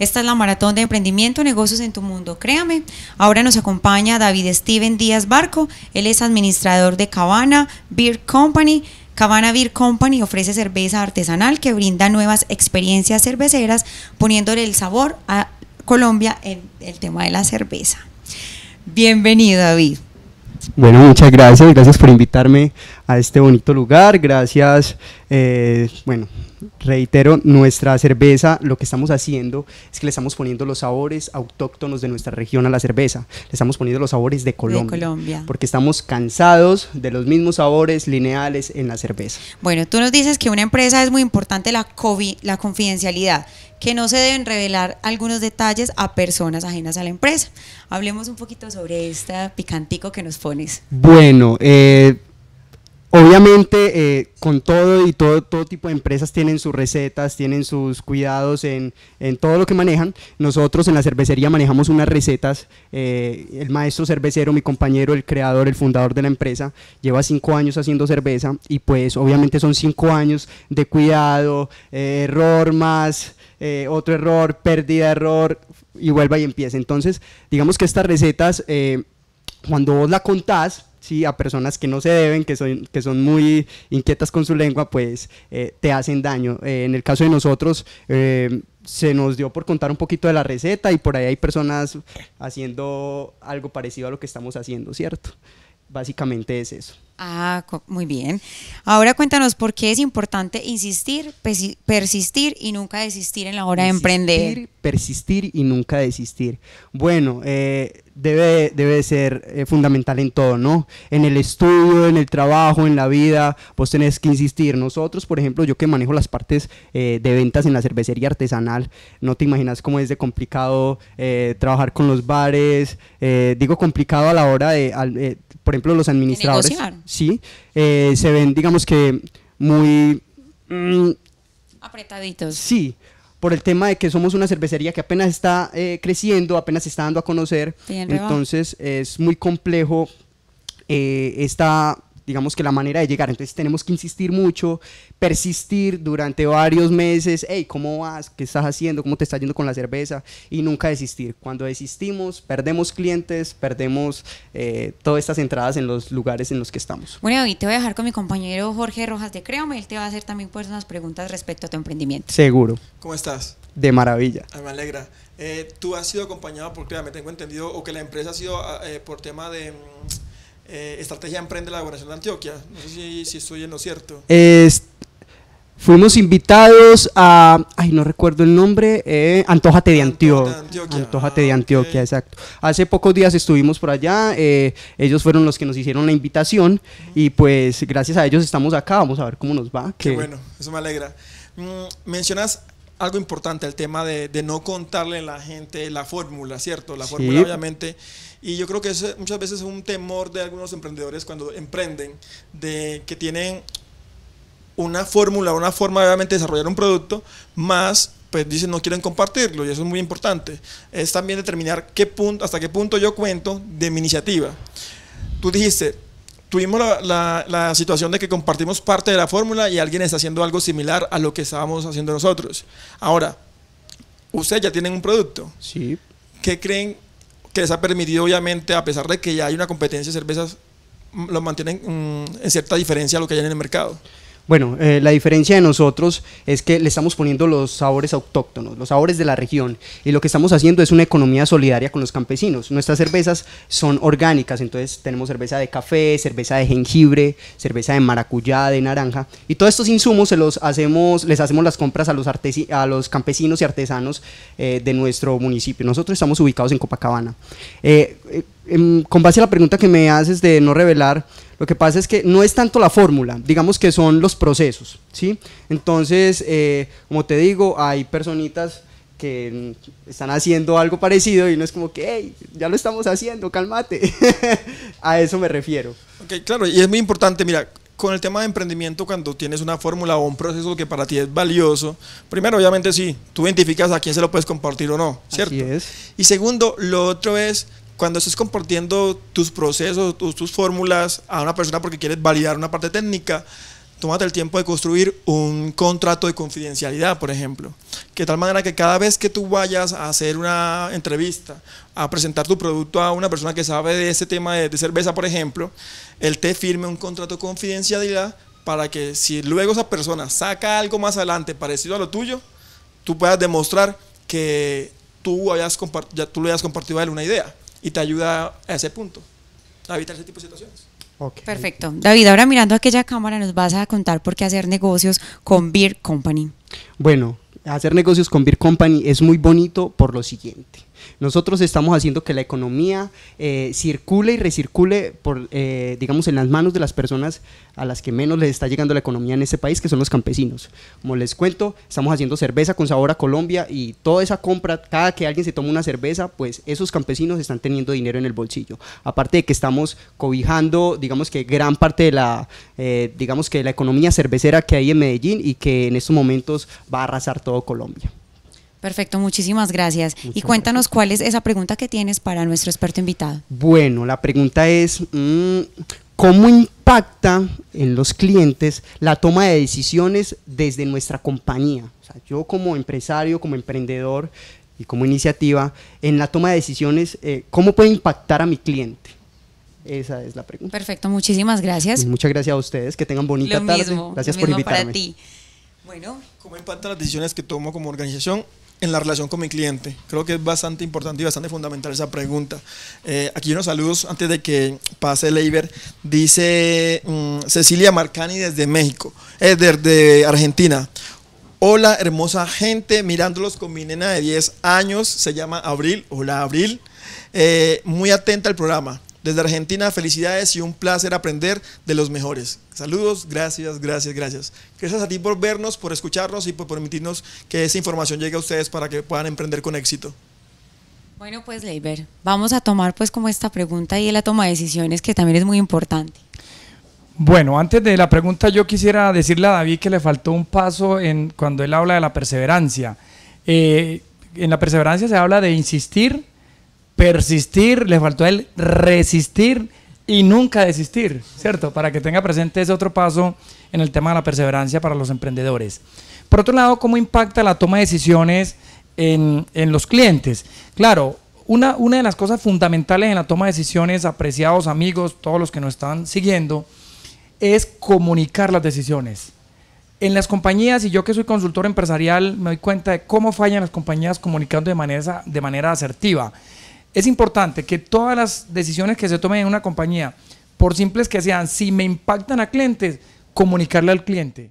Esta es la maratón de emprendimiento, negocios en tu mundo, créame. Ahora nos acompaña David Steven Díaz Barco, él es administrador de Cabana Beer Company. Cabana Beer Company ofrece cerveza artesanal que brinda nuevas experiencias cerveceras, poniéndole el sabor a Colombia en el tema de la cerveza. Bienvenido, David. Bueno, muchas gracias, gracias por invitarme a este bonito lugar, gracias, eh, bueno, reitero, nuestra cerveza, lo que estamos haciendo es que le estamos poniendo los sabores autóctonos de nuestra región a la cerveza, le estamos poniendo los sabores de Colombia, de Colombia. porque estamos cansados de los mismos sabores lineales en la cerveza. Bueno, tú nos dices que una empresa es muy importante la, la confidencialidad, que no se deben revelar algunos detalles a personas ajenas a la empresa. Hablemos un poquito sobre este picantico que nos pones. Bueno, eh, obviamente eh, con todo y todo, todo tipo de empresas tienen sus recetas, tienen sus cuidados en, todo lo que manejan. Nosotros en la cervecería manejamos unas recetas. Eh, el maestro cervecero, mi compañero, el creador, el fundador de la empresa, lleva cinco años haciendo cerveza y pues obviamente son cinco años de cuidado, error más eh, otro error, pérdida, error, y vuelva y empieza Entonces, digamos que estas recetas, eh, cuando vos la contás, ¿sí? a personas que no se deben, que son, que son muy inquietas con su lengua, pues eh, te hacen daño. en el caso de nosotros, se nos dio por contar un poquito de la receta y por ahí hay personas haciendo algo parecido a lo que estamos haciendo, ¿cierto? Básicamente es eso. Ah, muy bien. Ahora cuéntanos por qué es importante insistir, persistir y nunca desistir en la hora de emprender persistir y nunca desistir. Bueno, eh, debe, debe ser eh, fundamental en todo, ¿no? En el estudio, en el trabajo, en la vida, vos tenés que insistir. Nosotros, por ejemplo, yo que manejo las partes eh, de ventas en la cervecería artesanal, no te imaginas cómo es de complicado trabajar con los bares, digo complicado a la hora de, por ejemplo, los administradores. Sí, se ven, digamos que muy... Mm, Apretaditos. Sí por el tema de que somos una cervecería que apenas está eh, creciendo, apenas se está dando a conocer. Entonces es muy complejo eh, esta digamos que la manera de llegar. Entonces tenemos que insistir mucho, persistir durante varios meses, hey, ¿cómo vas? ¿Qué estás haciendo? ¿Cómo te está yendo con la cerveza? Y nunca desistir. Cuando desistimos, perdemos clientes, perdemos eh, todas estas entradas en los lugares en los que estamos. Bueno, y te voy a dejar con mi compañero Jorge Rojas de Créame, él te va a hacer también pues unas preguntas respecto a tu emprendimiento. Seguro. ¿Cómo estás? De maravilla. Ah, me alegra. Eh, tú has sido acompañado por Créame, tengo entendido, o que la empresa ha sido ah, eh, por tema de... Mm, eh, estrategia Emprende la Gobernación de Antioquia. No sé si, estoy en lo cierto. fuimos invitados a, ay, no recuerdo el nombre, eh, Antójate de Antioquia. Antójate de ah, Antioquia, exacto. Hace pocos días estuvimos por allá, eh, ellos fueron los que nos hicieron la invitación y pues gracias a ellos estamos acá, vamos a ver cómo nos va. Qué bueno, eso me alegra. Mm, mencionas algo importante, el tema de, no contarle a la gente la fórmula, ¿cierto? La fórmula obviamente. Y yo creo que eso muchas veces es un temor de algunos emprendedores cuando emprenden, de que tienen una fórmula, una forma obviamente de desarrollar un producto, más pues dicen no quieren compartirlo y eso es muy importante. Es también determinar qué punto, hasta qué punto yo cuento de mi iniciativa. Tú dijiste, tuvimos la, situación de que compartimos parte de la fórmula y alguien está haciendo algo similar a lo que estábamos haciendo nosotros. Ahora, ustedes ya tienen un producto. Sí. ¿Qué creen que les ha permitido, obviamente, a pesar de que ya hay una competencia de cervezas, lo mantienen mm, en cierta diferencia a lo que hay en el mercado? Bueno, eh, la diferencia de nosotros es que le estamos poniendo los sabores autóctonos, los sabores de la región, y lo que estamos haciendo es una economía solidaria con los campesinos. Nuestras cervezas son orgánicas, entonces tenemos cerveza de café, cerveza de jengibre, cerveza de maracuyá, de naranja, y todos estos insumos se los hacemos, les hacemos las compras a los, a los campesinos y artesanos eh, de nuestro municipio. Nosotros estamos ubicados en Copacabana. Eh, Em, con base a la pregunta que me haces de no revelar, lo que pasa es que no es tanto la fórmula, digamos que son los procesos, ¿sí? Entonces, eh, como te digo, hay personitas que mm, están haciendo algo parecido y no es como que, ya lo estamos haciendo, cálmate. a eso me refiero. Ok, claro, y es muy importante, mira, con el tema de emprendimiento, cuando tienes una fórmula o un proceso que para ti es valioso, primero, obviamente, sí, tú identificas a quién se lo puedes compartir o no, ¿cierto? Así es. Y segundo, lo otro es cuando estés compartiendo tus procesos, tus, fórmulas a una persona porque quieres validar una parte técnica, tómate el tiempo de construir un contrato de confidencialidad, por ejemplo. Que de tal manera que cada vez que tú vayas a hacer una entrevista, a presentar tu producto a una persona que sabe de ese tema de, cerveza, por ejemplo, él te firme un contrato de confidencialidad para que si luego esa persona saca algo más adelante parecido a lo tuyo, tú puedas demostrar que tú, tú le hayas compartido a él una idea y te ayuda a ese punto, a evitar ese tipo de situaciones. Perfecto. David, ahora mirando aquella cámara nos vas a contar por qué hacer negocios con Beer Company. Bueno, hacer negocios con Beer Company es muy bonito por lo siguiente. Nosotros estamos haciendo que la economía eh, circule y recircule, por, eh, digamos, en las manos de las personas a las que menos les está llegando la economía en este país, que son los campesinos. Como les cuento, estamos haciendo cerveza con sabor a Colombia y toda esa compra, cada que alguien se toma una cerveza, pues esos campesinos están teniendo dinero en el bolsillo. Aparte de que estamos cobijando, digamos que gran parte de la, eh, digamos que de la economía cervecera que hay en Medellín y que en estos momentos va a arrasar todo Colombia. Perfecto, muchísimas gracias. y cuéntanos cuál es esa pregunta que tienes para nuestro experto invitado. Bueno, la pregunta es, mm, ¿cómo impacta en los clientes la toma de decisiones desde nuestra compañía? O sea, yo como empresario, como emprendedor y como iniciativa, en la toma de decisiones, eh, ¿cómo puede impactar a mi cliente? Esa es la pregunta. Perfecto, muchísimas gracias. muchas gracias a ustedes, que tengan bonita tarde. gracias lo por mismo Para ti. Bueno, ¿cómo impactan las decisiones que tomo como organización en la relación con mi cliente. Creo que es bastante importante y bastante fundamental esa pregunta. Eh, aquí unos saludos antes de que pase el Leiber. Dice mm, Cecilia Marcani desde México, desde eh, Argentina. Hola, hermosa gente, mirándolos con mi nena de 10 años, se llama Abril. Hola, Abril. Eh, muy atenta al programa. Desde Argentina, felicidades y un placer aprender de los mejores. Saludos, gracias, gracias, gracias. Gracias a ti por vernos, por escucharnos y por permitirnos que esa información llegue a ustedes para que puedan emprender con éxito. Bueno, pues Leiber, vamos a tomar pues como esta pregunta y la toma de decisiones que también es muy importante. Bueno, antes de la pregunta yo quisiera decirle a David que le faltó un paso en cuando él habla de la perseverancia. Eh, en la perseverancia se habla de insistir, persistir, le faltó a él resistir y nunca desistir, ¿cierto? Para que tenga presente ese otro paso en el tema de la perseverancia para los emprendedores. Por otro lado, ¿cómo impacta la toma de decisiones en, los clientes? Claro, una, una, de las cosas fundamentales en la toma de decisiones, apreciados amigos, todos los que nos están siguiendo, es comunicar las decisiones. En las compañías, y yo que soy consultor empresarial, me doy cuenta de cómo fallan las compañías comunicando de manera, de manera asertiva. Es importante que todas las decisiones que se tomen en una compañía, por simples que sean, si me impactan a clientes, comunicarle al cliente.